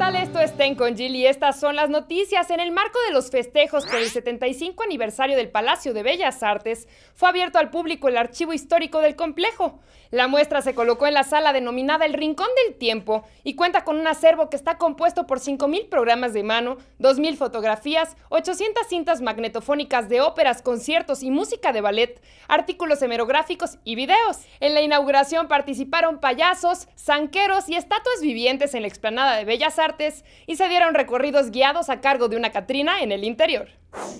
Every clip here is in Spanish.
tal? Esto es Ten con Gil y estas son las noticias. En el marco de los festejos por el 75 aniversario del Palacio de Bellas Artes, fue abierto al público el archivo histórico del complejo. La muestra se colocó en la sala denominada El Rincón del Tiempo y cuenta con un acervo que está compuesto por 5.000 programas de mano, 2.000 fotografías, 800 cintas magnetofónicas de óperas, conciertos y música de ballet, artículos hemerográficos y videos. En la inauguración participaron payasos, zanqueros y estatuas vivientes en la explanada de Bellas Artes y se dieron recorridos guiados a cargo de una Catrina en el interior.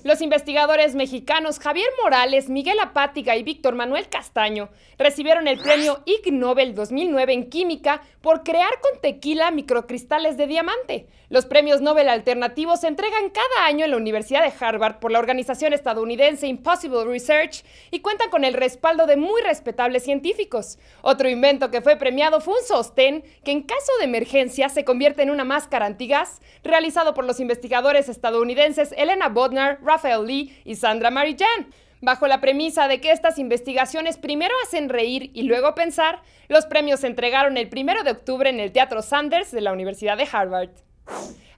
Los investigadores mexicanos Javier Morales, Miguel Apátiga y Víctor Manuel Castaño recibieron el premio Ig Nobel 2009 en química por crear con tequila microcristales de diamante. Los premios Nobel alternativos se entregan cada año en la Universidad de Harvard por la organización estadounidense Impossible Research y cuentan con el respaldo de muy respetables científicos. Otro invento que fue premiado fue un sostén que en caso de emergencia se convierte en una máscara antigas realizado por los investigadores estadounidenses Elena Bodner Rafael Lee y Sandra Marijan. Bajo la premisa de que estas investigaciones primero hacen reír y luego pensar, los premios se entregaron el 1 de octubre en el Teatro Sanders de la Universidad de Harvard.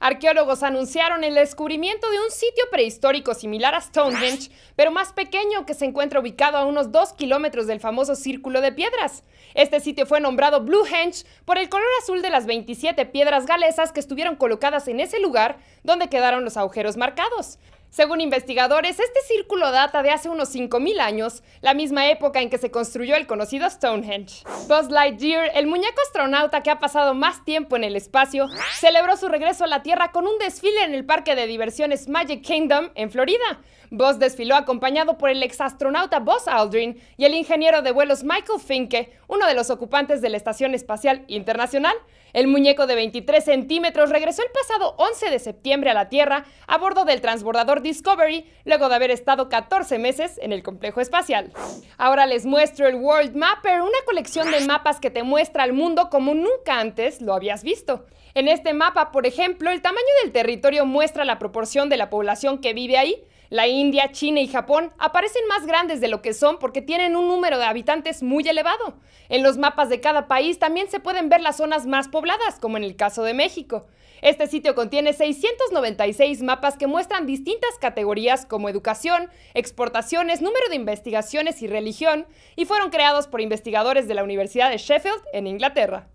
Arqueólogos anunciaron el descubrimiento de un sitio prehistórico similar a Stonehenge, pero más pequeño que se encuentra ubicado a unos 2 kilómetros del famoso Círculo de Piedras. Este sitio fue nombrado Bluehenge por el color azul de las 27 piedras galesas que estuvieron colocadas en ese lugar donde quedaron los agujeros marcados. Según investigadores, este círculo data de hace unos 5.000 años, la misma época en que se construyó el conocido Stonehenge. Buzz Lightyear, el muñeco astronauta que ha pasado más tiempo en el espacio, celebró su regreso a la Tierra con un desfile en el parque de diversiones Magic Kingdom en Florida. Buzz desfiló acompañado por el exastronauta Buzz Aldrin y el ingeniero de vuelos Michael Finke, uno de los ocupantes de la Estación Espacial Internacional. El muñeco de 23 centímetros regresó el pasado 11 de septiembre a la Tierra a bordo del transbordador Discovery, luego de haber estado 14 meses en el complejo espacial. Ahora les muestro el World Mapper, una colección de mapas que te muestra el mundo como nunca antes lo habías visto. En este mapa, por ejemplo, el tamaño del territorio muestra la proporción de la población que vive ahí, la India, China y Japón aparecen más grandes de lo que son porque tienen un número de habitantes muy elevado. En los mapas de cada país también se pueden ver las zonas más pobladas, como en el caso de México. Este sitio contiene 696 mapas que muestran distintas categorías como educación, exportaciones, número de investigaciones y religión, y fueron creados por investigadores de la Universidad de Sheffield en Inglaterra.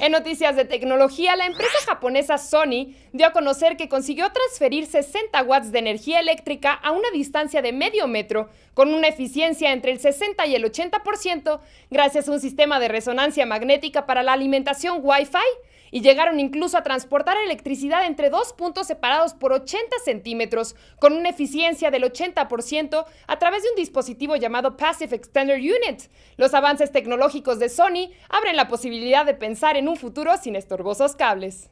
En noticias de tecnología, la empresa japonesa Sony dio a conocer que consiguió transferir 60 watts de energía eléctrica a una distancia de medio metro, con una eficiencia entre el 60 y el 80%, gracias a un sistema de resonancia magnética para la alimentación Wi-Fi, y llegaron incluso a transportar electricidad entre dos puntos separados por 80 centímetros, con una eficiencia del 80% a través de un dispositivo llamado Passive Extender Unit. Los avances tecnológicos de Sony abren la posibilidad de pensar en un futuro sin estorbosos cables.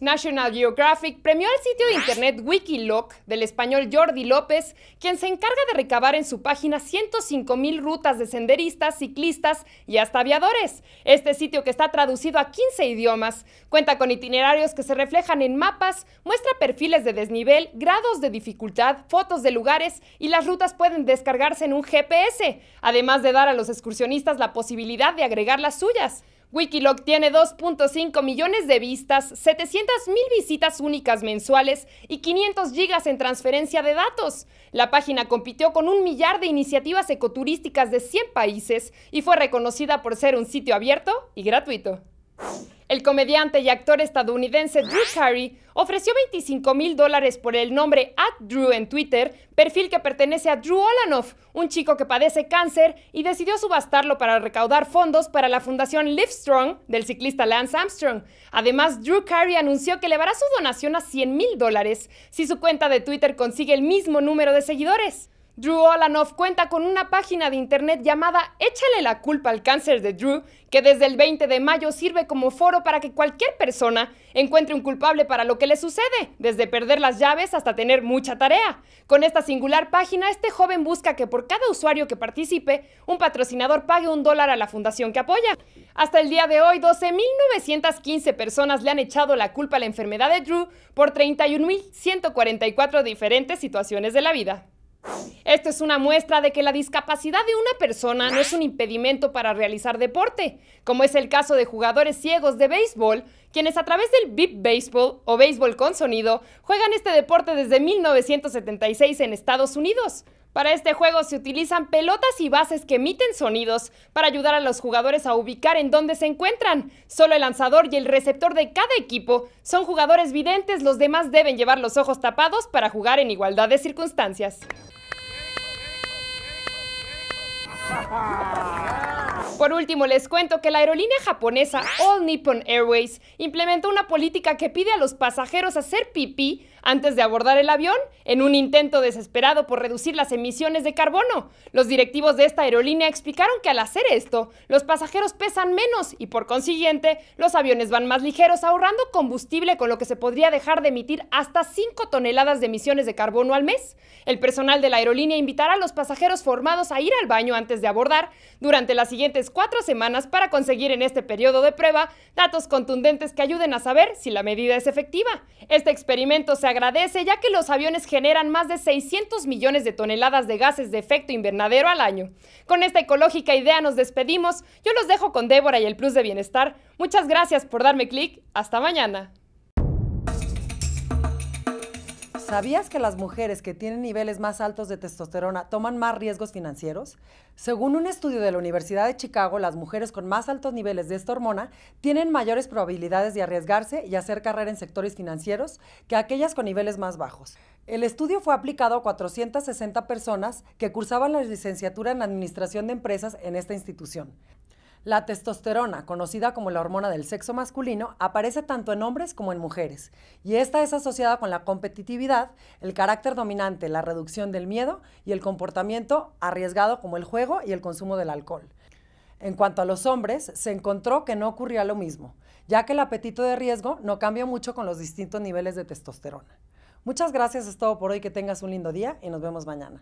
National Geographic premió al sitio de internet Wikiloc del español Jordi López, quien se encarga de recabar en su página 105 mil rutas de senderistas, ciclistas y hasta aviadores. Este sitio, que está traducido a 15 idiomas, cuenta con itinerarios que se reflejan en mapas, muestra perfiles de desnivel, grados de dificultad, fotos de lugares y las rutas pueden descargarse en un GPS, además de dar a los excursionistas la posibilidad de agregar las suyas. Wikiloc tiene 2.5 millones de vistas, 700 mil visitas únicas mensuales y 500 gigas en transferencia de datos. La página compitió con un millar de iniciativas ecoturísticas de 100 países y fue reconocida por ser un sitio abierto y gratuito. El comediante y actor estadounidense Drew Carey ofreció 25 mil dólares por el nombre @drew en Twitter, perfil que pertenece a Drew Olanoff, un chico que padece cáncer y decidió subastarlo para recaudar fondos para la fundación Livestrong del ciclista Lance Armstrong. Además, Drew Carey anunció que elevará su donación a 100 mil dólares si su cuenta de Twitter consigue el mismo número de seguidores. Drew Olanoff cuenta con una página de internet llamada Échale la culpa al cáncer de Drew, que desde el 20 de mayo sirve como foro para que cualquier persona encuentre un culpable para lo que le sucede, desde perder las llaves hasta tener mucha tarea. Con esta singular página, este joven busca que por cada usuario que participe, un patrocinador pague un dólar a la fundación que apoya. Hasta el día de hoy, 12.915 personas le han echado la culpa a la enfermedad de Drew por 31.144 diferentes situaciones de la vida. Esto es una muestra de que la discapacidad de una persona no es un impedimento para realizar deporte, como es el caso de jugadores ciegos de béisbol, quienes a través del beep baseball o béisbol con sonido juegan este deporte desde 1976 en Estados Unidos. Para este juego se utilizan pelotas y bases que emiten sonidos para ayudar a los jugadores a ubicar en dónde se encuentran. Solo el lanzador y el receptor de cada equipo son jugadores videntes, los demás deben llevar los ojos tapados para jugar en igualdad de circunstancias. Por último, les cuento que la aerolínea japonesa All Nippon Airways implementó una política que pide a los pasajeros hacer pipí antes de abordar el avión en un intento desesperado por reducir las emisiones de carbono. Los directivos de esta aerolínea explicaron que al hacer esto, los pasajeros pesan menos y por consiguiente los aviones van más ligeros ahorrando combustible con lo que se podría dejar de emitir hasta 5 toneladas de emisiones de carbono al mes. El personal de la aerolínea invitará a los pasajeros formados a ir al baño antes de abordar durante las siguientes cuatro semanas para conseguir en este periodo de prueba datos contundentes que ayuden a saber si la medida es efectiva. Este experimento se agradece ya que los aviones generan más de 600 millones de toneladas de gases de efecto invernadero al año. Con esta ecológica idea nos despedimos. Yo los dejo con Débora y el Plus de Bienestar. Muchas gracias por darme clic. Hasta mañana. ¿Sabías que las mujeres que tienen niveles más altos de testosterona toman más riesgos financieros? Según un estudio de la Universidad de Chicago, las mujeres con más altos niveles de esta hormona tienen mayores probabilidades de arriesgarse y hacer carrera en sectores financieros que aquellas con niveles más bajos. El estudio fue aplicado a 460 personas que cursaban la licenciatura en Administración de Empresas en esta institución. La testosterona, conocida como la hormona del sexo masculino, aparece tanto en hombres como en mujeres, y esta es asociada con la competitividad, el carácter dominante, la reducción del miedo y el comportamiento arriesgado como el juego y el consumo del alcohol. En cuanto a los hombres, se encontró que no ocurría lo mismo, ya que el apetito de riesgo no cambia mucho con los distintos niveles de testosterona. Muchas gracias, es todo por hoy, que tengas un lindo día y nos vemos mañana.